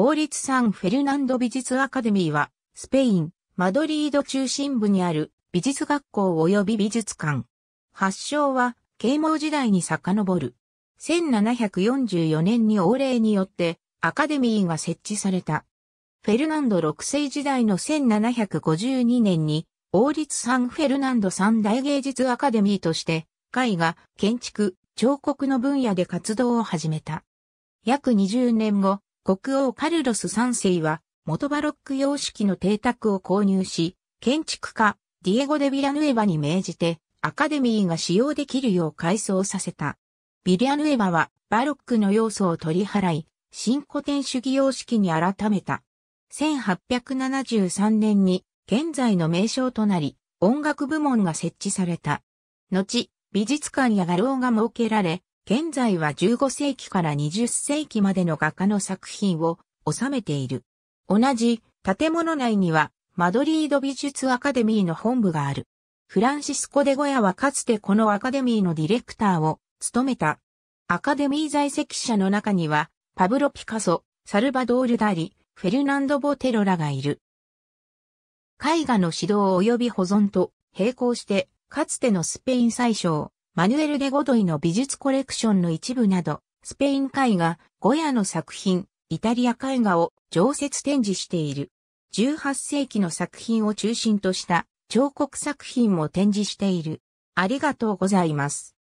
王立サン・フェルナンド美術アカデミーは、スペイン、マドリード中心部にある美術学校及び美術館。発祥は、啓蒙時代に遡る。1744年に王令によって、アカデミーが設置された。フェルナンド6世時代の1752年に、王立サン・フェルナンド三大芸術アカデミーとして、絵画、建築、彫刻の分野で活動を始めた。約20年後、国王カルロス3世は、元バロック様式の邸宅を購入し、建築家、ディエゴ・デ・ビラヌエバに命じて、アカデミーが使用できるよう改装させた。ビリアヌエバは、バロックの要素を取り払い、新古典主義様式に改めた。1873年に、現在の名称となり、音楽部門が設置された。後、美術館や画廊が設けられ、現在は15世紀から20世紀までの画家の作品を収めている。同じ建物内にはマドリード美術アカデミーの本部がある。フランシスコ・デ・ゴヤはかつてこのアカデミーのディレクターを務めた。アカデミー在籍者の中には、パブロ・ピカソ、サルバドール・ダリ、フェルナンド・ボテロらがいる。絵画の指導及び保存と並行して、かつてのスペイン最小、マヌエル・デ・ゴドイの美術コレクションの一部など、スペイン絵画、ゴヤの作品、イタリア絵画を常設展示している。18世紀の作品を中心とした彫刻作品も展示している。ありがとうございます。